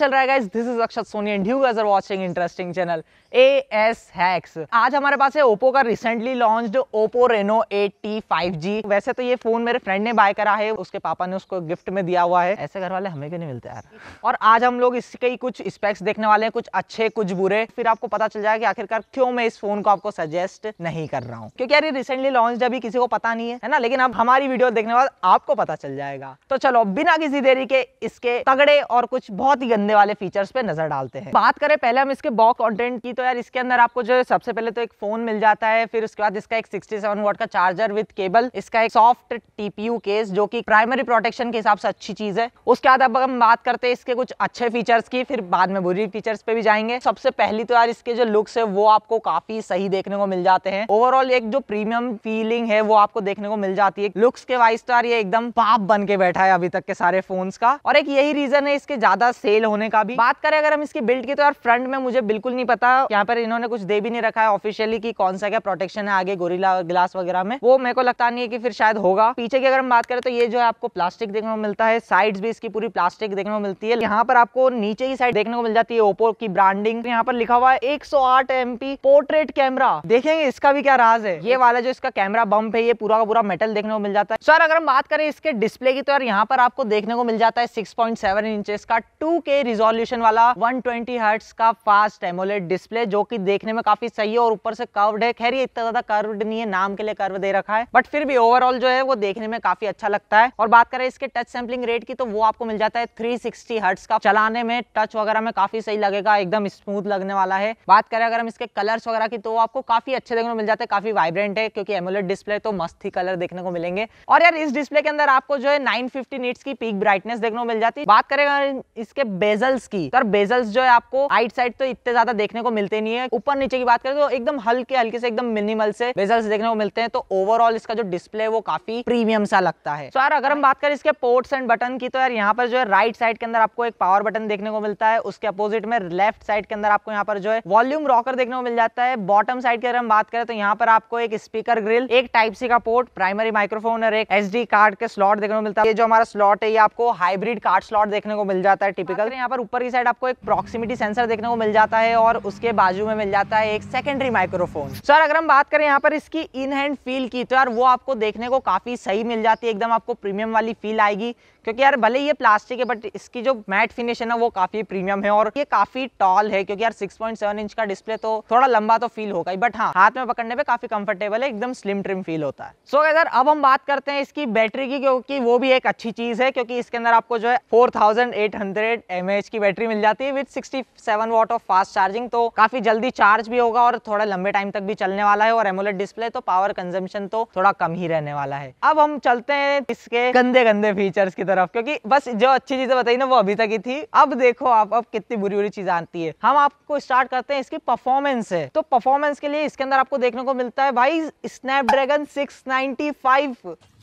चल रहा है guys this is Akshat Soni and you guys are watching interesting channel A S hacks आज हमारे पास है ओप्पो का recently launched Oppo Reno 8T 5G वैसे तो ये फोन मेरे फ्रेंड ने बाय करा है उसके पापा ने उसको गिफ्ट में दिया हुआ है ऐसे घर वाले हमें भी नहीं मिलते यार और आज हम लोग इसके ही कुछ स्पेक्स देखने वाले हैं कुछ अच्छे कुछ बुरे फिर आपको पता चल जाएगा कि आखिरकार क्यों मैं इस फोन को आपको सजेस्ट नहीं कर रहा हूँ क्योंकि यार रिसेंटली लॉन्च अभी किसी को पता नहीं है ना लेकिन अब हमारी वीडियो देखने के बाद आपको पता चल जाएगा तो चलो बिना किसी देरी के इसके तगड़े और कुछ बहुत ही गंदे बंदे वाले फीचर्स पे नजर डालते हैं बात करें पहले हम इसके बॉक कॉन्टेंट की तो यार इसके अंदर आपको जो सबसे पहले तो एक फोन मिल जाता है फिर उसके बाद इसका एक 67 वॉट का चार्जर विद केबल इसका एक सॉफ्ट टीपीयू केस जो की प्राइमरी प्रोटेक्शन के हिसाब से अच्छी चीज है उसके बाद अब हम बात करते हैं इसके कुछ अच्छे फीचर्स की फिर बाद में बुरी फीचर्स पे भी जाएंगे सबसे पहली तो यार इसके जो लुक्स है वो आपको काफी सही देखने को मिल जाते हैं ओवरऑल एक जो प्रीमियम फीलिंग है वो आपको देखने को मिल जाती है लुक्स के वाइज तो यार ये एकदम पाप बन के बैठा है अभी तक के सारे फोन्स का और एक यही रीजन है इसके ज्यादा सेल होने होने का भी बात करें अगर हम इसकी बिल्ड की तो यार फ्रंट में मुझे बिल्कुल नहीं पता यहाँ पर इन्होंने कुछ दे भी नहीं रखा है ऑफिशियली की कौन सा क्या प्रोटेक्शन है आगे गोरिला ग्लास वगैरह में वो मेरे को लगता नहीं है की फिर शायद होगा पीछे की अगर हम बात करें तो ये जो है आपको प्लास्टिक देखने को मिलता है साइड भी इसकी पूरी प्लास्टिक देखने को मिलती है यहाँ पर आपको नीचे की साइड देखने को मिल जाती है ओपो की ब्रांडिंग यहाँ पर लिखा हुआ है एक सौ पोर्ट्रेट कैमरा देखेंगे इसका भी क्या राज है ये वाला जो इसका कैमरा बम्प है ये पूरा का पूरा मेटल देखने को मिल जाता है सर अगर हम बात करें इसके डिस्प्ले की तो यार यहाँ पर आपको देखने को मिल जाता है 6.7 इंचेस का 2K रिजोल्यूशन वाला 120 ट्वेंटी का फास्ट एमोलेट डिस्प्ले जो कि देखने में काफी सही है और ऊपर से कर्व्ड है खैर ये इतना ज्यादा कर्व्ड नहीं है नाम के लिए कर्व दे रखा है बट फिर भी ओवरऑल जो है वो देखने में काफी अच्छा लगता है और बात करें इसके टच सैम्पलिंग रेट की तो वो आपको मिल जाता है थ्री सिक्सटी का चलाने में टच वगैरह में काफी सही लगेगा एकदम स्मूथ लगने वाला है बात करें अगर हम इसके कलर्स वगैरह की तो आपको काफी अच्छे देखने को मिल जाते हैं काफी वाइब्रेंट है क्योंकि एमोलेट डिस्प्ले तो मस्त ही कलर देखने को मिलेंगे और यार इस डिस्प्ले के अंदर आपको जो है नाइन फिफ्टी की पीक ब्राइटनेस देखने को मिल जाती है बात करें इसके बेज बेजल्स की सर तो बेजल्स जो है आपको आइट साइड तो इतने ज्यादा देखने को मिलते नहीं है ऊपर नीचे की बात करें तो एकदम हल्के हल्के से एकदम मिनिमल से बेजल्स देखने को मिलते हैं तो ओवरऑल इसका जो डिस्प्ले वो काफी प्रीमियम सा लगता है तो अगर हम बात करें इसके पोर्ट्स एंड बटन की तो यार यहाँ पर जो है राइट साइड के अंदर आपको एक पावर बटन देखने को मिलता है उसके अपोजिट में लेफ्ट साइड के अंदर आपको यहाँ पर जो है वॉल्यूम रॉकर देखने को मिल जाता है बॉटम साइड की अगर हम बात करें तो यहाँ पर आपको एक स्पीकर ग्रिल एक टाइप सी का पोर्ट प्राइमरी माइक्रोफोन और एक एस कार्ड के स्लॉट देखने को मिलता है ये जो हमारा स्लॉट है ये आपको हाइब्रिड कार्ड स्लॉट देखने को मिल जाता है टिपिकल यहाँ पर ऊपर की साइड आपको एक प्रॉक्सिमिटी सेंसर देखने को मिल जाता है और उसके बाजू में मिल जाता है एक सेकेंडरी माइक्रोफोन सर अगर हम बात करें यहाँ पर इसकी इन हैंड फील की तो यार वो आपको देखने को काफी सही मिल जाती है एकदम आपको प्रीमियम वाली फील आएगी क्योंकि यार भले ये प्लास्टिक है बट इसकी जो मैट फिनिश है ना वो काफ़ी प्रीमियम है और ये काफ़ी टॉल है क्योंकि यार 6.7 इंच का डिस्प्ले तो थोड़ा लंबा तो फील होगा ही बट हाँ हाथ में पकड़ने पे काफ़ी कंफर्टेबल है एकदम स्लिम ट्रिम फील होता है सो so, अगर अब हम बात करते हैं इसकी बैटरी की क्योंकि वो भी एक अच्छी चीज़ है क्योंकि इसके अंदर आपको जो है फोर थाउजेंड की बैटरी मिल जाती है with sixty seven of fast charging तो काफ़ी जल्दी चार्ज भी होगा और थोड़ा लंबे टाइम तक भी चलने वाला है और एमोलेट डिस्प्ले तो पावर कंजम्पन तो थोड़ा कम ही रहने वाला है अब हम चलते हैं इसके गंदे गंदे फीचर्स की तरफ क्योंकि बस जो अच्छी चीजें बताई ना वो अभी तक ही थी अब देखो आप अब कितनी बुरी बुरी चीजें आती है हम आपको स्टार्ट करते हैं इसकी परफॉर्मेंस है तो परफॉर्मेंस के लिए इसके अंदर आपको देखने को मिलता है भाई स्नैपड्रैगन सिक्स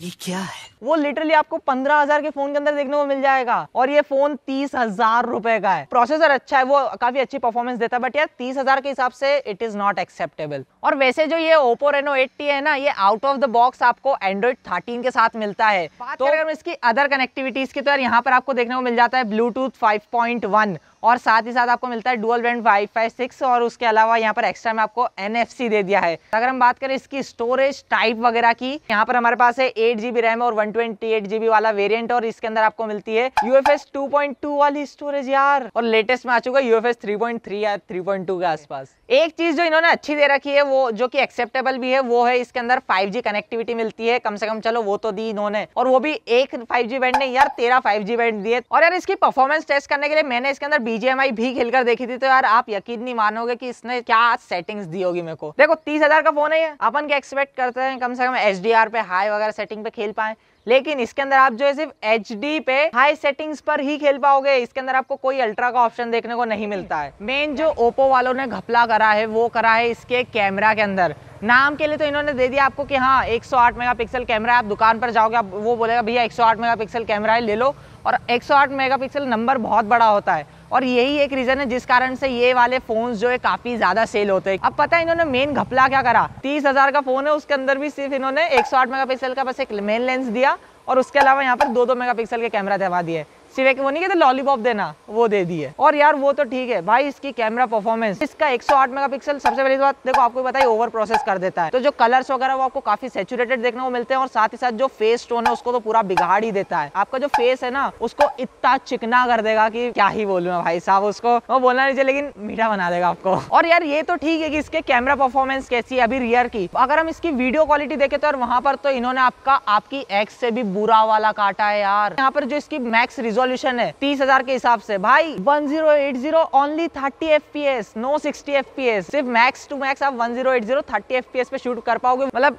ये क्या है वो लिटरली आपको पंद्रह हजार के फोन के अंदर देखने को मिल जाएगा और ये फोन तीस हजार रुपए का है प्रोसेसर अच्छा है वो काफी अच्छी परफॉर्मेंस देता है बट यार तीस हजार के हिसाब से इट इज नॉट एक्सेप्टेबल और वैसे जो ये ओप्पो रेनो एट है ना ये आउट ऑफ द बॉक्स आपको एंड्रॉइड थर्टीन के साथ मिलता है तो अगर इसकी अदर कनेक्टिविटीज की तो यार यहाँ पर आपको देखने को मिल जाता है ब्लूटूथ फाइव पॉइंट वन और साथ ही साथ आपको मिलता है डुअल ब्रांड फाई सिक्स और उसके अलावा यहाँ पर एक्स्ट्रा में आपको एन दे दिया है अगर हम बात करें इसकी स्टोरेज टाइप वगैरह की यहाँ पर हमारे पास है एट जीबी रैम और वन ट्वेंटी एट जीबी वाला वेरियंट और इसके अंदर आपको मिलती है एस टू पॉइंट टू वाली स्टोरेज यार और लेटेस्ट में आ चुका है एस थ्री पॉइंट थ्री या थ्री पॉइंट टू के आसपास एक चीज जो इन्होंने अच्छी दे रखी है वो जो की एक्सेप्टेबल भी है वो है इसके अंदर फाइव कनेक्टिविटी मिलती है कम से कम चलो वो तो दी इन्होंने और वो भी एक फाइव बैंड ने यार तेरह फाइव बैंड दिए और यार इसकी परफॉर्मेंस टेस्ट करने के लिए मैंने इसके अंदर बीजेएमआई भी खेलकर देखी थी तो यार आप यकीन नहीं मानोगे कि इसने क्या सेटिंग्स दी होगी मेरे को देखो तीस हजार का फोन है अपन क्या एक्सपेक्ट करते हैं कम से कम एच पे हाई वगैरह सेटिंग पे खेल पाए लेकिन इसके अंदर आप जो है सिर्फ एच पे हाई सेटिंग्स पर ही खेल पाओगे इसके अंदर आपको कोई अल्ट्रा का ऑप्शन देखने को नहीं मिलता है मेन जो ओप्पो वालों ने घपला करा है वो करा है इसके कैमरा के अंदर नाम के लिए तो इन्होंने दे दिया आपको कि हाँ 108 मेगापिक्सल कैमरा है आप दुकान पर जाओगे आप वो बोलेगा भैया 108 मेगापिक्सल कैमरा है ले लो और 108 मेगापिक्सल नंबर बहुत बड़ा होता है और यही एक रीज़न है जिस कारण से ये वाले फ़ोन जो है काफ़ी ज़्यादा सेल होते हैं अब पता है इन्होंने मेन घपला क्या करा तीस हज़ार का फ़ोन है उसके अंदर भी सिर्फ इन्होंने एक सौ आठ मेगा पिक्सल का बस एक मेन लेंस दिया और उसके अलावा यहाँ पर दो दो मेगा पिक्सल के कैमरा दवा दिए सिर्फ वो नहीं कहते लॉलीपॉप देना वो दे दी है और यार वो तो ठीक है भाई इसकी कैमरा परफॉर्मेंस इसका 108 मेगापिक्सल सबसे पहली बात देखो आपको पता है ओवर प्रोसेस कर देता है तो जो कलर्स वगैरह वो आपको काफी सेचुरेटेड देखने को मिलते हैं और साथ ही साथ जो फेस टोन है उसको तो पूरा बिगाड़ ही देता है आपका जो फेस है ना उसको इतना चिकना कर देगा की क्या ही बोलू भाई साहब उसको वो बोलना नहीं चाहिए लेकिन मीठा बना देगा आपको और यार ये तो ठीक है की इसके कैमरा परफॉर्मेंस कैसी है अभी रियर की अगर हम इसकी वीडियो क्वालिटी देखे तो वहां पर तो इन्होंने आपका आपकी एक्स से भी बुरा वाला काटा है यार यहाँ पर जो इसकी मैक्स रिजो रेजोल्यूशन है तीस हजार के हिसाब से भाई one zero eight zero only thirty F P S no sixty F P S सिर्फ मैक्स टू मैक्स आप one zero eight zero thirty F P S पे शूट कर पाओगे मतलब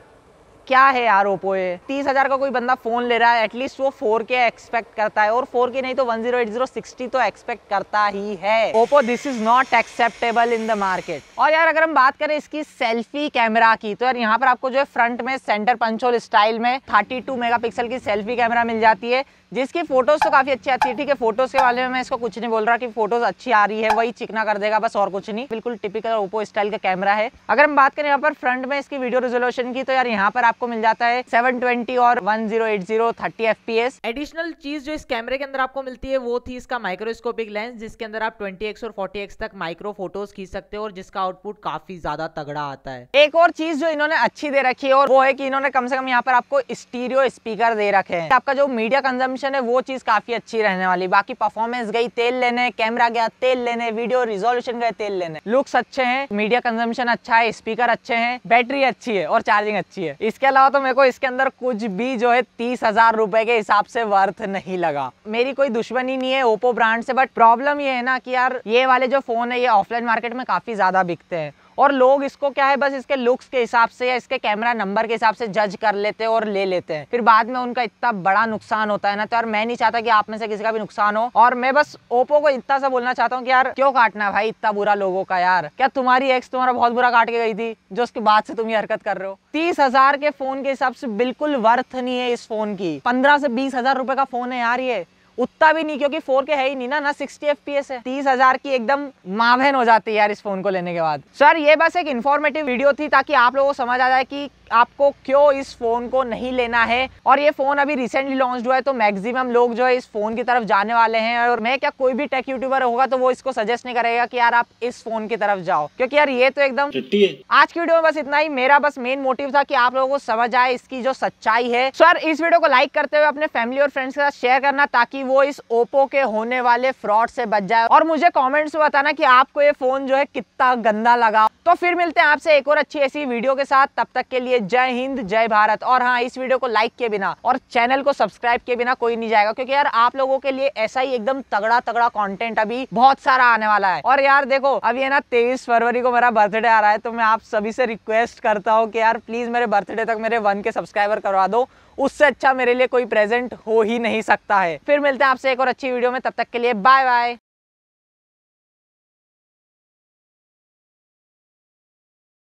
क्या है यार ओपो ये तीस हजार का कोई बंदा फोन ले रहा है एटलीस्ट वो फोर के एक्सपेक्ट करता है और फोर के नहीं तो one zero eight zero sixty तो एक्सपेक्ट करता ही है Oppo this is not acceptable in the market और यार अगर हम बात करें इसकी सेल्फी कैमरा की तो यार यहाँ पर आपको जो है फ्रंट में सेंटर पंचोल स्टाइल में थर्टी टू पिक्सल की सेल्फी कैमरा मिल जाती है जिसकी फोटोज तो काफी अच्छी आती है ठीक है फोटोज के बारे में मैं इसको कुछ नहीं बोल रहा कि फोटोज अच्छी आ रही है वही चिकना कर देगा बस और कुछ नहीं बिल्कुल टिपिकल ओपो स्टाइल का कैमरा है अगर हम बात करें यहाँ पर फ्रंट में इसकी वीडियो रिजोल्यूशन की तो यार यहाँ पर आप आपको मिल जाता है 720 और 1080 जीरो fps एडिशनल चीज जो इस कैमरे के अंदर आपको मिलती है वो थी इसका माइक्रोस्कोपिक लेंस जिसके अंदर आप 20x और 40x तक माइक्रो फोटोज खींच सकते हो और जिसका आउटपुट काफी ज्यादा तगड़ा आता है एक और चीज जो इन्होंने अच्छी दे रखी है और वो है की इन्होंने कम से कम यहाँ पर आपको स्टीरियो स्पीकर दे रखे है आपका जो मीडिया कंजम्पन है वो चीज काफी अच्छी रहने वाली बाकी परफॉर्मेंस गई तेल लेने कैमरा गया तेल लेने वीडियो रिजोल्यूशन गए तेल लेने लुक्स अच्छे हैं मीडिया कंजम्पन अच्छा है स्पीकर अच्छे हैं बैटरी अच्छी है और चार्जिंग अच्छी है इसके अलावा तो मेरे को इसके अंदर कुछ भी जो है तीस हजार रुपए के हिसाब से वर्थ नहीं लगा मेरी कोई दुश्मनी नहीं है ओप्पो ब्रांड से बट प्रॉब्लम ये है ना कि यार ये वाले जो फोन है ये ऑफलाइन मार्केट में काफी ज्यादा बिकते हैं और लोग इसको क्या है बस इसके लुक्स के हिसाब से या इसके कैमरा नंबर के हिसाब से जज कर लेते हैं और ले लेते हैं फिर बाद में उनका इतना बड़ा नुकसान होता है ना तो यार मैं नहीं चाहता कि आप में से किसी का भी नुकसान हो और मैं बस ओप्पो को इतना सा बोलना चाहता हूँ कि यार क्यों काटना भाई इतना बुरा लोगों का यार क्या तुम्हारी एक्स तुम्हारा बहुत बुरा काट के गई थी जो उसके बाद से तुम ये हरकत कर रहे हो तीस हजार के फोन के हिसाब से बिल्कुल वर्थ नहीं है इस फोन की पंद्रह से बीस हजार रुपए का फोन है यार ये उतना भी नहीं क्योंकि फोर के है ही नहीं ना ना सिक्सटी एफ है तीस हजार की एकदम माभेन हो जाती है यार इस फोन को लेने के बाद सर ये बस एक इन्फॉर्मेटिव वीडियो थी ताकि आप लोगों को समझ आ जाए कि आपको क्यों इस फ़ोन को नहीं लेना है और ये फ़ोन अभी रिसेंटली लॉन्च हुआ है तो मैक्सिमम लोग जो है इस फ़ोन की तरफ जाने वाले हैं और मैं क्या कोई भी टेक यूट्यूबर होगा तो वो इसको सजेस्ट नहीं करेगा कि यार आप इस फ़ोन की तरफ जाओ क्योंकि यार ये तो एकदम आज की वीडियो में बस इतना ही मेरा बस मेन मोटिव था कि आप लोगों को समझ आए इसकी जो सच्चाई है सर इस वीडियो को लाइक करते हुए अपने फैमिली और फ्रेंड्स के साथ शेयर करना ताकि वो इस ओप्पो के होने वाले फ्रॉड से बच जाए और मुझे कॉमेंट्स में बताना की आपको ये फोन जो है कितना गंदा लगा तो फिर मिलते हैं आपसे एक और अच्छी ऐसी वीडियो के साथ तब तक के लिए जय हिंद जय भारत और हाँ इस वीडियो को लाइक के बिना और चैनल को सब्सक्राइब के बिना कोई नहीं जाएगा क्योंकि यार आप लोगों के लिए ऐसा ही एकदम तगड़ा तगड़ा कॉन्टेंट अभी बहुत सारा आने वाला है और यार देखो अभी है ना तेईस फरवरी को मेरा बर्थडे आ रहा है तो मैं आप सभी से रिक्वेस्ट करता हूँ कि यार प्लीज मेरे बर्थडे तक मेरे वन के सब्सक्राइबर करवा दो उससे अच्छा मेरे लिए कोई प्रेजेंट हो ही नहीं सकता है फिर मिलते हैं आपसे एक और अच्छी वीडियो में तब तक के लिए बाय बाय